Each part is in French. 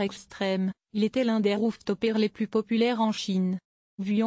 extrême, il était l'un des rooftopers les plus populaires en Chine. Vu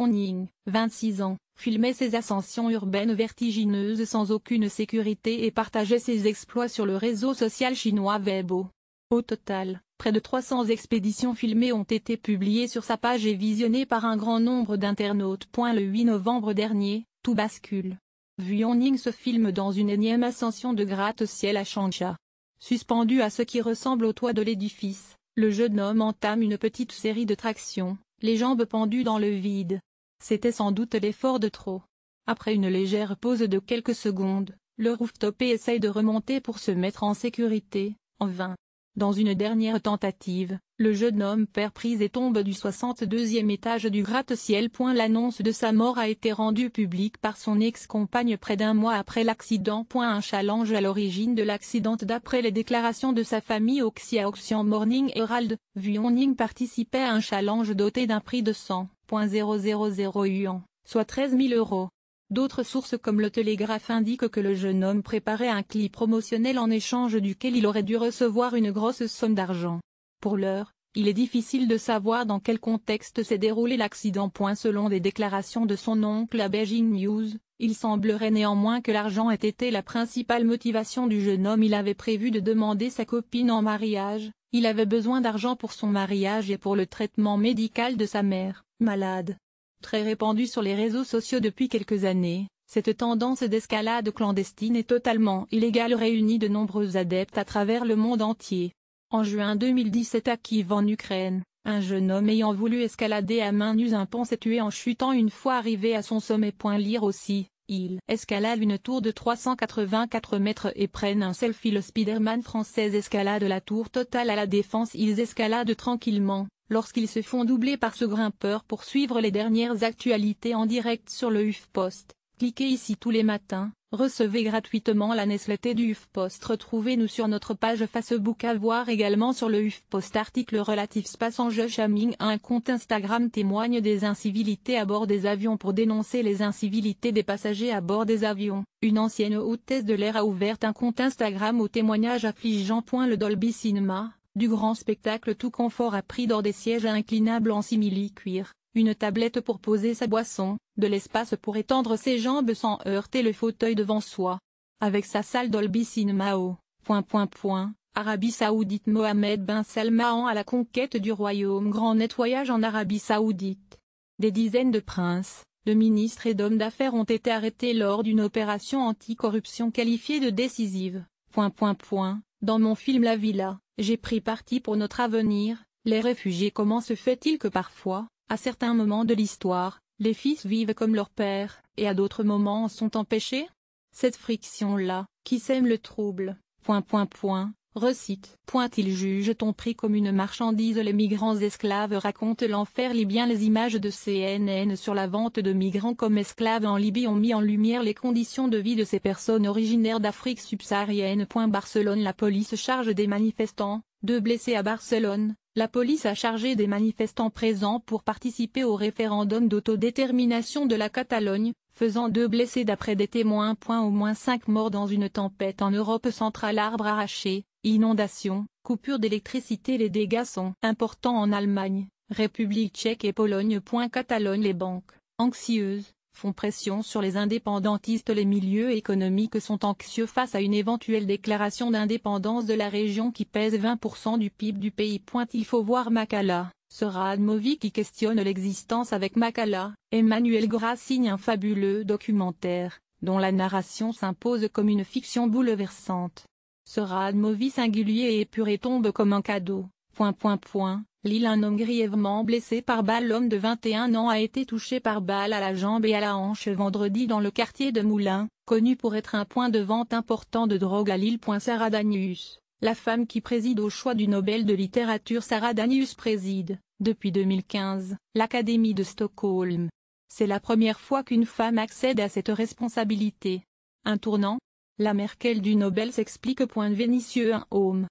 26 ans, filmait ses ascensions urbaines vertigineuses sans aucune sécurité et partageait ses exploits sur le réseau social chinois Weibo. Au total, près de 300 expéditions filmées ont été publiées sur sa page et visionnées par un grand nombre d'internautes. Le 8 novembre dernier, tout bascule. Vu Ning se filme dans une énième ascension de gratte-ciel à Changsha. Suspendu à ce qui ressemble au toit de l'édifice, le jeune homme entame une petite série de tractions, les jambes pendues dans le vide. C'était sans doute l'effort de trop. Après une légère pause de quelques secondes, le rooftopé essaye de remonter pour se mettre en sécurité, en vain. Dans une dernière tentative, le jeune homme perd prise et tombe du 62e étage du gratte-ciel. L'annonce de sa mort a été rendue publique par son ex-compagne près d'un mois après l'accident. Un challenge à l'origine de l'accident d'après les déclarations de sa famille Oxia Oxian Morning Herald, Vuoning participait à un challenge doté d'un prix de 100.000 yuan, soit 13 000 euros. D'autres sources comme le Télégraphe indiquent que le jeune homme préparait un clip promotionnel en échange duquel il aurait dû recevoir une grosse somme d'argent. Pour l'heure, il est difficile de savoir dans quel contexte s'est déroulé l'accident. Selon des déclarations de son oncle à Beijing News, il semblerait néanmoins que l'argent ait été la principale motivation du jeune homme. Il avait prévu de demander sa copine en mariage, il avait besoin d'argent pour son mariage et pour le traitement médical de sa mère, malade. Très répandue sur les réseaux sociaux depuis quelques années, cette tendance d'escalade clandestine est totalement illégale réunit de nombreux adeptes à travers le monde entier. En juin 2017 à Kiev en Ukraine, un jeune homme ayant voulu escalader à main nues un pont s'est tué en chutant une fois arrivé à son sommet. Point lire aussi, il escalade une tour de 384 mètres et prennent un selfie. Le Spider-Man français escalade la tour totale à la défense. Ils escaladent tranquillement, lorsqu'ils se font doubler par ce grimpeur pour suivre les dernières actualités en direct sur le Post. Cliquez ici tous les matins, recevez gratuitement la newsletter du HuffPost. Retrouvez-nous sur notre page Facebook à voir également sur le HuffPost article relatif space jeu shaming. Un compte Instagram témoigne des incivilités à bord des avions pour dénoncer les incivilités des passagers à bord des avions. Une ancienne hôtesse de l'air a ouvert un compte Instagram au témoignage affligeant. Le Dolby Cinema, du grand spectacle tout confort a pris dans des sièges inclinables en simili-cuir, une tablette pour poser sa boisson, de l'espace pour étendre ses jambes sans heurter le fauteuil devant soi. Avec sa salle Dolby Mao, point point point, Arabie Saoudite Mohamed bin Salman à la conquête du royaume grand nettoyage en Arabie Saoudite. Des dizaines de princes, de ministres et d'hommes d'affaires ont été arrêtés lors d'une opération anticorruption qualifiée de décisive. Point point point, dans mon film La Villa, j'ai pris parti pour notre avenir, les réfugiés comment se fait-il que parfois, à certains moments de l'histoire, les fils vivent comme leur père, et à d'autres moments sont empêchés Cette friction-là, qui sème le trouble, point point point, recite. Point Il juge ton prix comme une marchandise Les migrants esclaves racontent l'enfer libyen Les images de CNN sur la vente de migrants comme esclaves en Libye ont mis en lumière les conditions de vie de ces personnes originaires d'Afrique subsaharienne. Barcelone La police charge des manifestants, deux blessés à Barcelone, la police a chargé des manifestants présents pour participer au référendum d'autodétermination de la Catalogne, faisant deux blessés d'après des témoins. au moins cinq morts dans une tempête en Europe centrale arbres arraché, inondations, coupures d'électricité Les dégâts sont importants en Allemagne, République tchèque et Pologne. Catalogne Les banques, anxieuses, font pression sur les indépendantistes. Les milieux économiques sont anxieux face à une éventuelle déclaration d'indépendance de la région qui pèse 20% du PIB du pays. Il faut voir Makala, sera Admovi qui questionne l'existence avec Makala. Emmanuel Gras signe un fabuleux documentaire, dont la narration s'impose comme une fiction bouleversante. Sera Admovi singulier et épuré tombe comme un cadeau. Point point point, Lille Un homme grièvement blessé par balle L'homme de 21 ans a été touché par balle à la jambe et à la hanche vendredi dans le quartier de Moulins, connu pour être un point de vente important de drogue à Lille. Sarah Danius, la femme qui préside au choix du Nobel de littérature Sarah Danius préside, depuis 2015, l'Académie de Stockholm. C'est la première fois qu'une femme accède à cette responsabilité. Un tournant La Merkel du Nobel s'explique. Vénitieux un homme